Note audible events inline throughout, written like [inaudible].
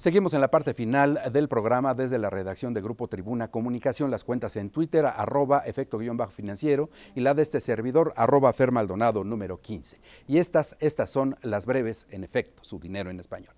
Seguimos en la parte final del programa desde la redacción de Grupo Tribuna Comunicación. Las cuentas en Twitter, arroba efecto-financiero guión bajo y la de este servidor, arroba fermaldonado número 15. Y estas, estas son las breves en efecto, su dinero en español.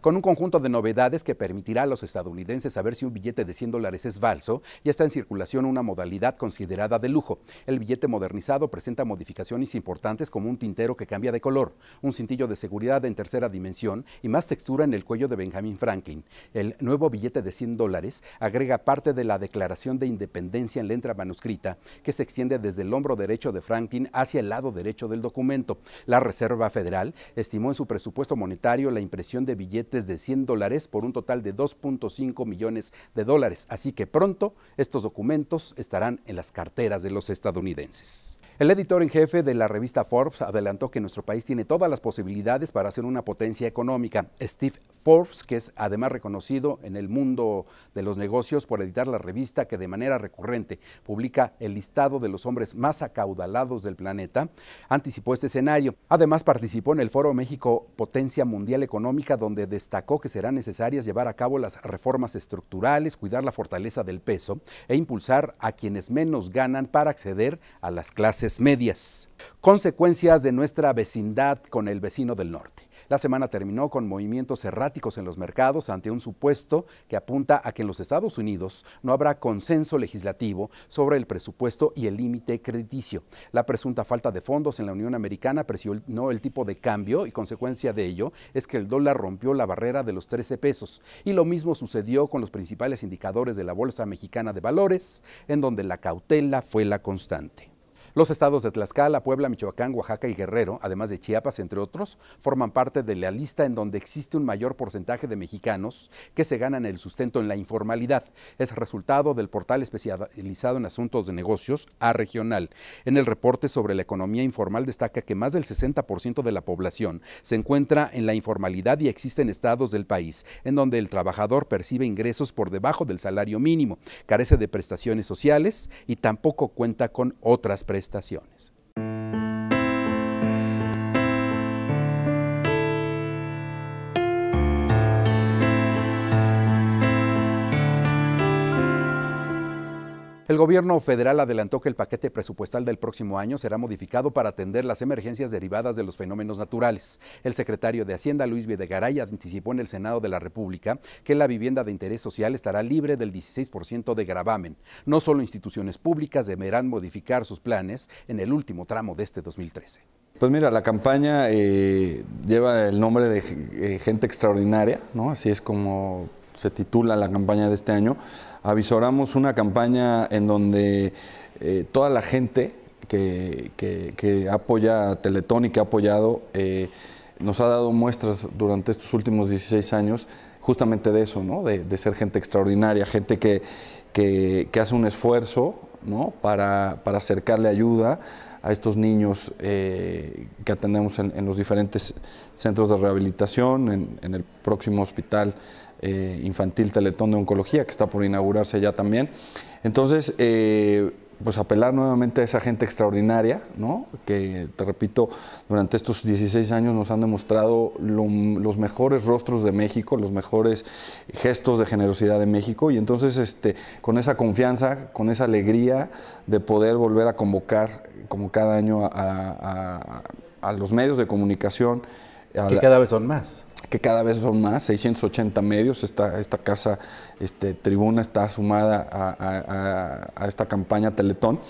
con un conjunto de novedades que permitirá a los estadounidenses saber si un billete de 100 dólares es falso y está en circulación una modalidad considerada de lujo. El billete modernizado presenta modificaciones importantes como un tintero que cambia de color, un cintillo de seguridad en tercera dimensión y más textura en el cuello de Benjamin Franklin. El nuevo billete de 100 dólares agrega parte de la Declaración de Independencia en letra manuscrita que se extiende desde el hombro derecho de Franklin hacia el lado derecho del documento. La Reserva Federal estimó en su presupuesto monetario la impresión de billetes de 100 dólares por un total de 2.5 millones de dólares. Así que pronto estos documentos estarán en las carteras de los estadounidenses. El editor en jefe de la revista Forbes adelantó que nuestro país tiene todas las posibilidades para ser una potencia económica. Steve Forbes, que es además reconocido en el mundo de los negocios por editar la revista que de manera recurrente publica el listado de los hombres más acaudalados del planeta, anticipó este escenario. Además participó en el Foro México Potencia Mundial Económica donde de destacó que serán necesarias llevar a cabo las reformas estructurales, cuidar la fortaleza del peso e impulsar a quienes menos ganan para acceder a las clases medias. Consecuencias de nuestra vecindad con el vecino del norte. La semana terminó con movimientos erráticos en los mercados ante un supuesto que apunta a que en los Estados Unidos no habrá consenso legislativo sobre el presupuesto y el límite crediticio. La presunta falta de fondos en la Unión Americana presionó el tipo de cambio y consecuencia de ello es que el dólar rompió la barrera de los 13 pesos y lo mismo sucedió con los principales indicadores de la Bolsa Mexicana de Valores, en donde la cautela fue la constante. Los estados de Tlaxcala, Puebla, Michoacán, Oaxaca y Guerrero, además de Chiapas, entre otros, forman parte de la lista en donde existe un mayor porcentaje de mexicanos que se ganan el sustento en la informalidad. Es resultado del portal especializado en asuntos de negocios a regional. En el reporte sobre la economía informal destaca que más del 60% de la población se encuentra en la informalidad y existen estados del país en donde el trabajador percibe ingresos por debajo del salario mínimo, carece de prestaciones sociales y tampoco cuenta con otras prestaciones estaciones. El gobierno federal adelantó que el paquete presupuestal del próximo año será modificado para atender las emergencias derivadas de los fenómenos naturales. El secretario de Hacienda, Luis Videgaray, anticipó en el Senado de la República que la vivienda de interés social estará libre del 16% de gravamen. No solo instituciones públicas deberán modificar sus planes en el último tramo de este 2013. Pues mira, la campaña eh, lleva el nombre de eh, Gente Extraordinaria, Así es como se titula la campaña de este año avisoramos una campaña en donde eh, toda la gente que, apoya a Teletón y que ha apoyado eh, nos ha dado muestras durante estos últimos 16 años justamente de eso, ¿no? de, ser gente extraordinaria, gente que, hace un esfuerzo para, acercarle ayuda a estos niños eh, que atendemos en, los diferentes centros de rehabilitación, en, en el próximo hospital eh, infantil Teletón de Oncología, que está por inaugurarse ya también. Entonces, eh, pues apelar nuevamente a esa gente extraordinaria, ¿no? que te repito, durante estos 16 años nos han demostrado los mejores rostros de México, los mejores gestos de generosidad de México, y entonces este, con esa confianza, con esa alegría de poder volver a convocar, como cada año, a los medios de comunicación que cada vez son más. Que cada vez son más, 680 medios. Esta, esta casa, este, tribuna, está sumada a, a, esta campaña Teletón.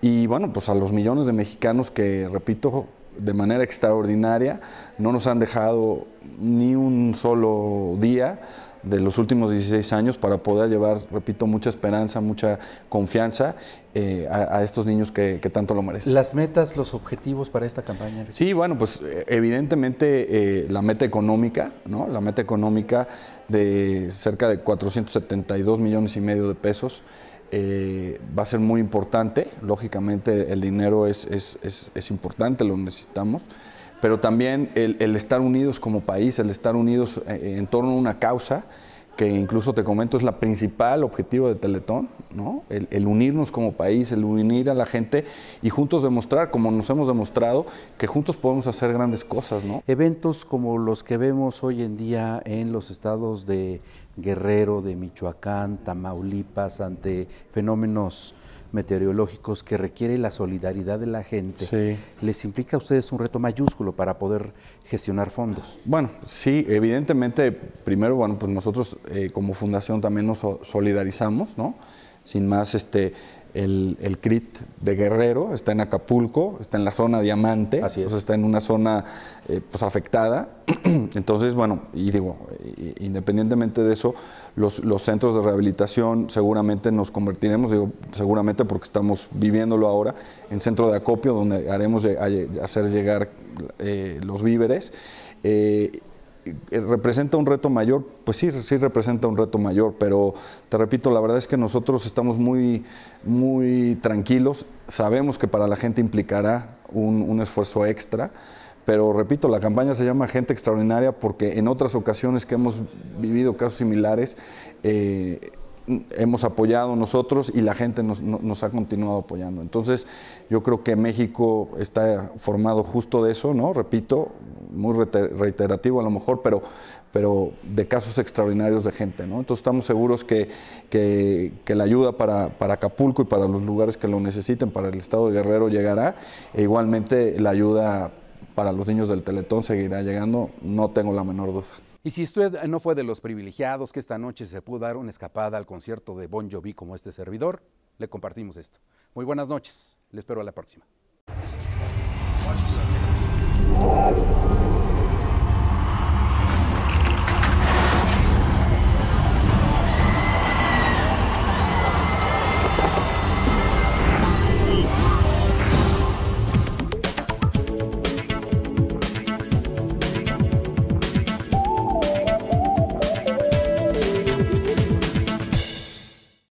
Y bueno, pues a los millones de mexicanos que, repito, de manera extraordinaria, no nos han dejado ni un solo día de los últimos 16 años para poder llevar, repito, mucha esperanza, mucha confianza eh, a, estos niños que, tanto lo merecen. ¿Las metas, los objetivos para esta campaña? Sí, bueno, pues eh, evidentemente eh, la meta económica, ¿no? La meta económica de cerca de 472 millones y medio de pesos. va a ser muy importante, lógicamente el dinero es importante, lo necesitamos pero también el, estar unidos como país, el estar unidos eh, en torno a una causa, que incluso te comento es la principal objetivo de Teletón, ¿no? El, unirnos como país, el unir a la gente y juntos demostrar, como nos hemos demostrado, que juntos podemos hacer grandes cosas. ¿no? Eventos como los que vemos hoy en día en los estados de Guerrero, de Michoacán, Tamaulipas, ante fenómenos meteorológicos que requiere la solidaridad de la gente, les implica a ustedes un reto mayúsculo para poder gestionar fondos. Bueno, sí, evidentemente, primero, bueno, pues nosotros eh, como fundación también nos solidarizamos, ¿no? Sin más, este, el, el, CRIT de Guerrero, está en Acapulco, está en la zona diamante, está en una zona eh, pues, afectada. [clears throat] Entonces, bueno, y digo, independientemente de eso, los, centros de rehabilitación seguramente nos convertiremos, digo, seguramente porque estamos viviéndolo ahora, en centro de acopio donde haremos hacer llegar eh, los víveres. Eh, eh, ¿Representa un reto mayor? Pues sí, sí representa un reto mayor, pero te repito, la verdad es que nosotros estamos muy, muy tranquilos, sabemos que para la gente implicará un, esfuerzo extra, pero repito, la campaña se llama Gente Extraordinaria porque en otras ocasiones que hemos vivido casos similares, eh, hemos apoyado nosotros y la gente nos, nos, ha continuado apoyando. Entonces, yo creo que México está formado justo de eso, ¿no? Repito, muy reiterativo a lo mejor, pero, pero de casos extraordinarios de gente. ¿no? Entonces estamos seguros que, que, la ayuda para, Acapulco y para los lugares que lo necesiten, para el estado de Guerrero llegará, e igualmente la ayuda para los niños del Teletón seguirá llegando, no tengo la menor duda. Y si usted no fue de los privilegiados que esta noche se pudo dar una escapada al concierto de Bon Jovi como este servidor, le compartimos esto. Muy buenas noches, le espero a la próxima.